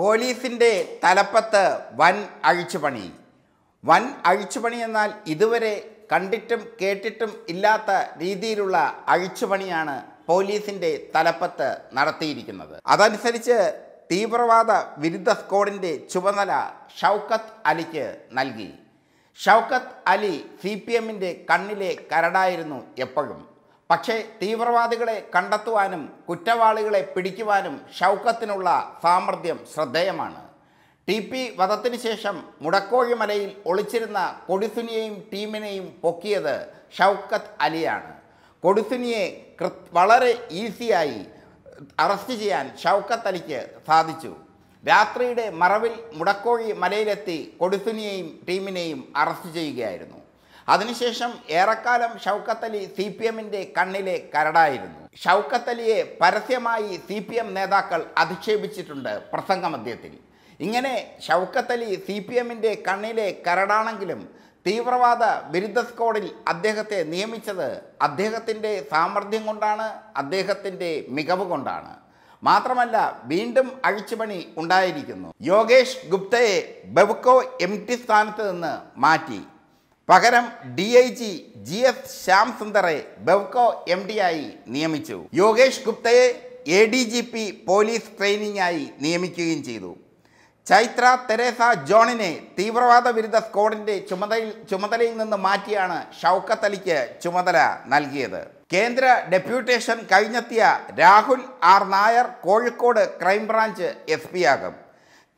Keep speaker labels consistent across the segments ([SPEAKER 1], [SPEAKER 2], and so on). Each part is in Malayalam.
[SPEAKER 1] പോലീസിൻ്റെ തലപ്പത്ത് വൻ അഴിച്ചുപണി വൻ അഴിച്ചുപണി എന്നാൽ ഇതുവരെ കണ്ടിട്ടും കേട്ടിട്ടും ഇല്ലാത്ത രീതിയിലുള്ള അഴിച്ചുപണിയാണ് പോലീസിൻ്റെ തലപ്പത്ത് നടത്തിയിരിക്കുന്നത് അതനുസരിച്ച് തീവ്രവാദ വിരുദ്ധ സ്ക്വാഡിൻ്റെ ചുമതല ഷൗക്കത്ത് അലിക്ക് നൽകി ഷൗക്കത്ത് അലി സി പി എമ്മിൻ്റെ കണ്ണിലെ കരടായിരുന്നു എപ്പോഴും പക്ഷേ തീവ്രവാദികളെ കണ്ടെത്തുവാനും കുറ്റവാളികളെ പിടിക്കുവാനും ഷൗക്കത്തിനുള്ള സാമർഥ്യം ശ്രദ്ധേയമാണ് ടി പി വധത്തിന് ശേഷം മുടക്കോഴിമലയിൽ ഒളിച്ചിരുന്ന കൊടിസുനിയെയും ടീമിനെയും പൊക്കിയത് ഷൗക്കത്ത് അലിയാണ് കൊടിസുനിയെ വളരെ ഈസിയായി അറസ്റ്റ് ചെയ്യാൻ ഷൗക്കത്ത് അലിക്ക് സാധിച്ചു രാത്രിയുടെ മറവിൽ മുടക്കോഴി മലയിലെത്തി കൊടിസുനിയെയും ടീമിനെയും അറസ്റ്റ് ചെയ്യുകയായിരുന്നു അതിനുശേഷം ഏറെക്കാലം ഷൗക്കത്തലി സി പി എമ്മിൻ്റെ കണ്ണിലെ കരടായിരുന്നു ഷൗക്കത്തലിയെ പരസ്യമായി സി പി എം നേതാക്കൾ അധിക്ഷേപിച്ചിട്ടുണ്ട് പ്രസംഗമധ്യത്തിൽ ഇങ്ങനെ ഷൗക്കത്തലി സി പി എമ്മിൻ്റെ കണ്ണിലെ കരടാണെങ്കിലും തീവ്രവാദ വിരുദ്ധ സ്ക്വാഡിൽ അദ്ദേഹത്തെ നിയമിച്ചത് അദ്ദേഹത്തിൻ്റെ സാമർഥ്യം കൊണ്ടാണ് അദ്ദേഹത്തിൻ്റെ മികവ് കൊണ്ടാണ് മാത്രമല്ല വീണ്ടും അഴിച്ചുപണി ഉണ്ടായിരിക്കുന്നു യോഗേഷ് ഗുപ്തയെ ബെവ്കോ എം ടി സ്ഥാനത്ത് നിന്ന് മാറ്റി പകരം D I G G S Shyam സുന്ദറെ ബെവ്കോ എം ആയി നിയമിച്ചു യോഗേഷ് ഗുപ്തയെ A D G P police ട്രെയിനിങ്ങായി നിയമിക്കുകയും ചെയ്തു ചൈത്ര തെരേസ ജോണിനെ തീവ്രവാദ വിരുദ്ധ സ്ക്വാഡിന്റെ ചുമതലയിൽ ചുമതലയിൽ നിന്ന് മാറ്റിയാണ് ഷൗക്കത്ത് അലിക്ക് ചുമതല നൽകിയത് കേന്ദ്ര ഡെപ്യൂട്ടേഷൻ കഴിഞ്ഞെത്തിയ Rahul R Nair Kozhikode crime branch S P ആകും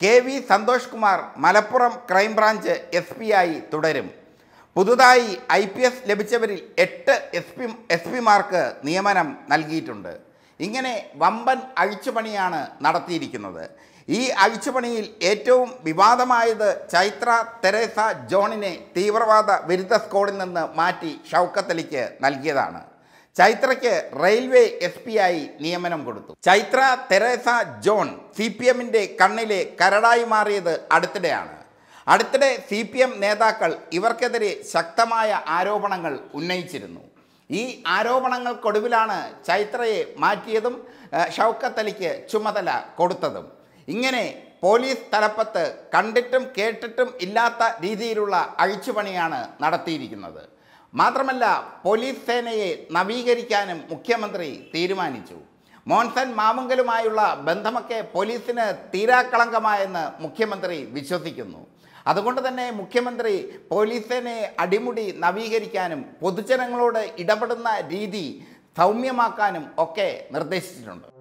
[SPEAKER 1] K V Santhosh Kumar Malappuram crime branch S P ആയി തുടരും പുതുതായി ഐ പി എസ് ലഭിച്ചവരിൽ എട്ട് എസ് പി എസ് പിമാർക്ക് നിയമനം നൽകിയിട്ടുണ്ട് ഇങ്ങനെ വമ്പൻ അഴിച്ചുപണിയാണ് നടത്തിയിരിക്കുന്നത് ഈ അഴിച്ചുപണിയിൽ ഏറ്റവും വിവാദമായത് ചൈത്ര തെരേസ ജോണിനെ തീവ്രവാദ വിരുദ്ധ സ്കോഡിൽ നിന്ന് മാറ്റി ഷൗക്കത്തലിക്ക് നൽകിയതാണ് ചൈത്രയ്ക്ക് റെയിൽവേ എസ് പി ആയി നിയമനം കൊടുത്തു Chaitra Teresa John C P എമ്മിൻ്റെ കണ്ണിലെ കരടായി മാറിയത് അടുത്തിടെയാണ് അടുത്തിടെ സി പി എം നേതാക്കൾ ഇവർക്കെതിരെ ശക്തമായ ആരോപണങ്ങൾ ഉന്നയിച്ചിരുന്നു ഈ ആരോപണങ്ങൾക്കൊടുവിലാണ് ചൈത്രയെ മാറ്റിയതും ഷൗക്കത്തലിക്ക് ചുമതല കൊടുത്തതും ഇങ്ങനെ പോലീസ് തലപ്പത്ത് കണ്ടിട്ടും കേട്ടിട്ടും ഇല്ലാത്ത രീതിയിലുള്ള അഴിച്ചുപണിയാണ് നടത്തിയിരിക്കുന്നത് മാത്രമല്ല പോലീസ് സേനയെ നവീകരിക്കാനും മുഖ്യമന്ത്രി തീരുമാനിച്ചു മോൻസൻ മാമുങ്കലുമായുള്ള ബന്ധമൊക്കെ പോലീസിന് തീരാക്കളങ്കമായെന്ന് മുഖ്യമന്ത്രി വിശ്വസിക്കുന്നു അതുകൊണ്ട് തന്നെ മുഖ്യമന്ത്രി പോലീസിനെ അടിമുടി നവീകരിക്കാനും പൊതുജനങ്ങളോട് ഇടപെടുന്ന രീതി സൗമ്യമാക്കാനും ഒക്കെ നിർദ്ദേശിച്ചിട്ടുണ്ട്